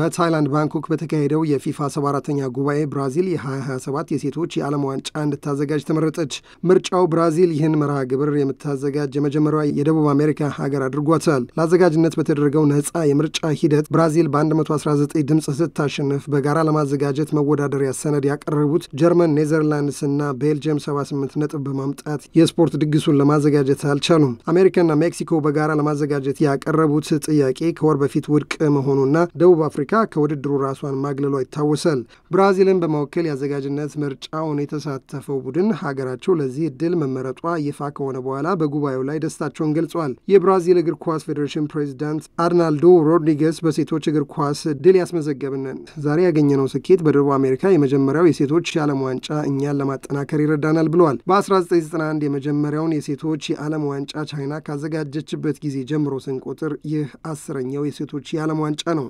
በታይላንድ ባንኮክ በተካሄደው የፊፋ 74ተኛ ጉባኤ ብራዚል የ2027 የሴቶች የዓለም ዋንጫ እንድታዘጋጅ ተመረጠች። ምርጫው ብራዚል ይህን መርሃ ግብር የምታዘጋጅ የመጀመሪያ የደቡብ አሜሪካ ሀገር አድርጓታል። ለአዘጋጅነት በተደረገው ነፃ የምርጫ ሂደት ብራዚል በ119 ድምፅ ስታሸንፍ በጋራ ለማዘጋጀት መወዳደሪያ ሰነድ ያቀረቡት ጀርመን፣ ኔዘርላንድስ እና ቤልጅየም 78 ነጥብ በማምጣት የስፖርት ድግሱን ለማዘጋጀት አልቻሉም። አሜሪካና ሜክሲኮ በጋራ ለማዘጋጀት ያቀረቡት ጥያቄ ከወር በፊት ውድቅ መሆኑና ደቡብ አፍሪ አፍሪካ ከውድድሩ ራሷን ማግለሏ ይታወሳል። ብራዚልን በመወከል የአዘጋጅነት ምርጫውን የተሳተፈው ቡድን ሀገራቸው ለዚህ እድል መመረጧ ይፋ ከሆነ በኋላ በጉባኤው ላይ ደስታቸውን ገልጿል። የብራዚል እግር ኳስ ፌዴሬሽን ፕሬዚዳንት አርናልዶ ሮድሪጌስ በሴቶች እግር ኳስ ድል ያስመዘገብንን ዛሬ ያገኘነው ስኬት በደቡብ አሜሪካ የመጀመሪያው የሴቶች የዓለም ዋንጫ እኛን ለማጠናከር ይረዳናል ብለዋል። በ1991 የመጀመሪያውን የሴቶች የዓለም ዋንጫ ቻይና ካዘጋጀችበት ጊዜ ጀምሮ ስንቆጥር ይህ አስረኛው የሴቶች የዓለም ዋንጫ ነው።